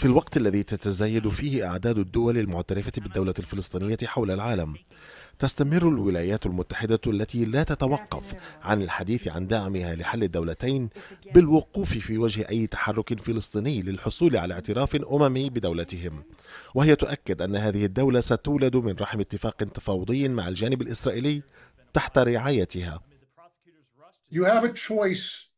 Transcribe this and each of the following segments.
في الوقت الذي تتزايد فيه أعداد الدول المعترفة بالدولة الفلسطينية حول العالم تستمر الولايات المتحدة التي لا تتوقف عن الحديث عن دعمها لحل الدولتين بالوقوف في وجه أي تحرك فلسطيني للحصول على اعتراف أممي بدولتهم وهي تؤكد أن هذه الدولة ستولد من رحم اتفاق تفاوضي مع الجانب الإسرائيلي تحت رعايتها You have a choice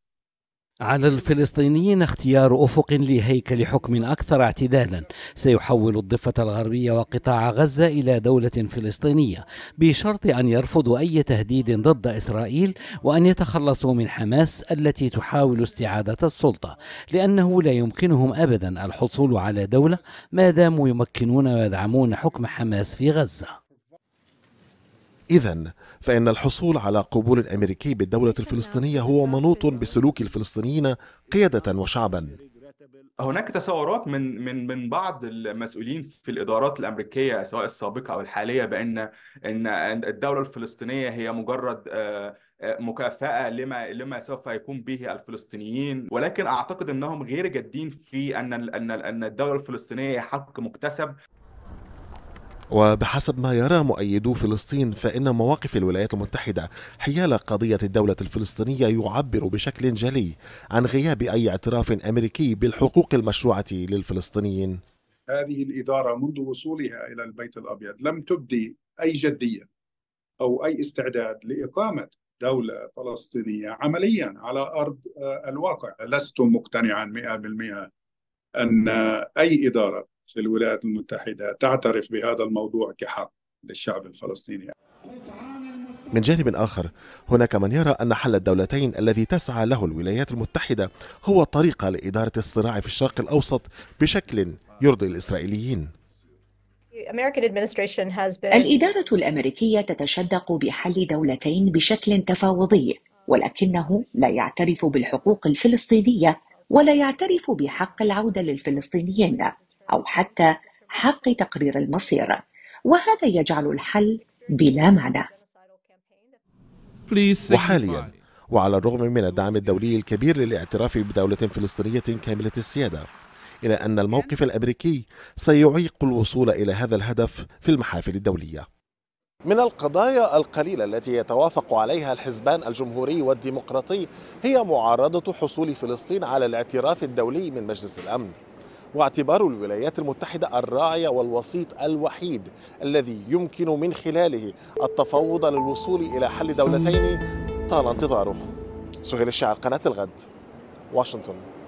على الفلسطينيين اختيار افق لهيكل حكم اكثر اعتدالا سيحول الضفه الغربيه وقطاع غزه الى دوله فلسطينيه بشرط ان يرفضوا اي تهديد ضد اسرائيل وان يتخلصوا من حماس التي تحاول استعاده السلطه لانه لا يمكنهم ابدا الحصول على دوله ما داموا يمكنون ويدعمون حكم حماس في غزه إذا فإن الحصول على قبول أمريكي بالدولة الفلسطينية هو منوط بسلوك الفلسطينيين قيادة وشعبا هناك تصورات من من من بعض المسؤولين في الادارات الامريكيه سواء السابقه او الحاليه بان ان الدوله الفلسطينيه هي مجرد آه، آه، مكافاه لما لما سوف يقوم به الفلسطينيين ولكن اعتقد انهم غير جادين في ان ان ان الدوله الفلسطينيه حق مكتسب وبحسب ما يرى مؤيدو فلسطين فإن مواقف الولايات المتحدة حيال قضية الدولة الفلسطينية يعبر بشكل جلي عن غياب أي اعتراف أمريكي بالحقوق المشروعة للفلسطينيين هذه الإدارة منذ وصولها إلى البيت الأبيض لم تبدي أي جدية أو أي استعداد لإقامة دولة فلسطينية عمليا على أرض آه، الواقع لست مقتنعا 100% أن أي إدارة في الولايات المتحدة تعترف بهذا الموضوع كحق للشعب الفلسطيني من جانب آخر هناك من يرى أن حل الدولتين الذي تسعى له الولايات المتحدة هو طريقة لإدارة الصراع في الشرق الأوسط بشكل يرضي الإسرائيليين الإدارة الأمريكية تتشدق بحل دولتين بشكل تفاوضي ولكنه لا يعترف بالحقوق الفلسطينية ولا يعترف بحق العودة للفلسطينيين أو حتى حق تقرير المصير وهذا يجعل الحل بلا معنى وحاليا وعلى الرغم من الدعم الدولي الكبير للاعتراف بدولة فلسطينية كاملة السيادة إلى أن الموقف الأمريكي سيعيق الوصول إلى هذا الهدف في المحافل الدولية من القضايا القليلة التي يتوافق عليها الحزبان الجمهوري والديمقراطي هي معارضة حصول فلسطين على الاعتراف الدولي من مجلس الأمن واعتبار الولايات المتحدة الراعي والوسيط الوحيد الذي يمكن من خلاله التفاوض للوصول إلى حل دولتين طال انتظاره سهيل الشعر قناة الغد واشنطن